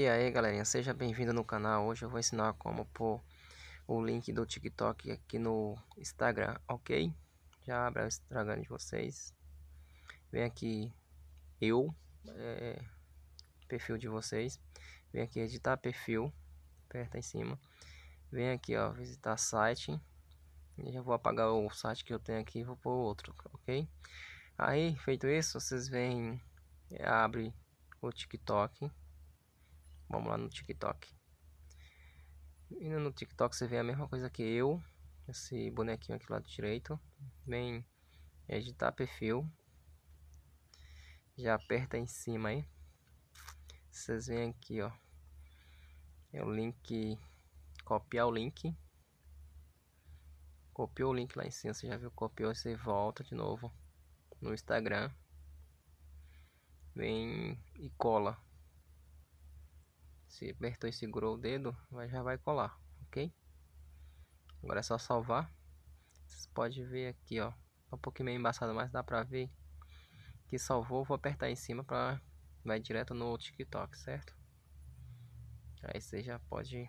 E aí galerinha, seja bem-vindo no canal, hoje eu vou ensinar como pôr o link do TikTok aqui no Instagram, ok? Já abre o Instagram de vocês, vem aqui eu, é, perfil de vocês, vem aqui editar perfil, aperta em cima, vem aqui ó, visitar site, eu já vou apagar o site que eu tenho aqui e vou pôr outro, ok? Aí, feito isso, vocês vêm, abre o TikTok, Vamos lá no TikTok. Indo no TikTok você vê a mesma coisa que eu. Esse bonequinho aqui do lado direito. Vem editar perfil. Já aperta em cima aí. Vocês vêm aqui, ó. É o link. Copiar o link. Copiou o link lá em cima, você já viu, copiou, você volta de novo no Instagram. Vem e cola se apertou e segurou o dedo, já vai colar, ok? Agora é só salvar. Vocês podem ver aqui, ó. Tá um pouquinho meio embaçado, mas dá pra ver que salvou. Vou apertar em cima pra... Vai direto no TikTok, certo? Aí você já pode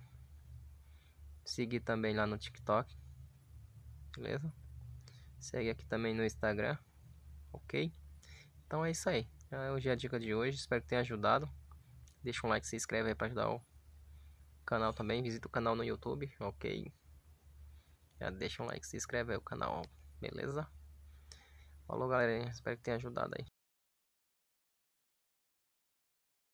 seguir também lá no TikTok. Beleza? Segue aqui também no Instagram. Ok? Então é isso aí. É, hoje é a dica de hoje. Espero que tenha ajudado. Deixa um like, se inscreve aí pra ajudar o canal também. Visita o canal no YouTube, ok? Já deixa um like, se inscreve aí o canal, beleza? Falou, galera. Espero que tenha ajudado aí.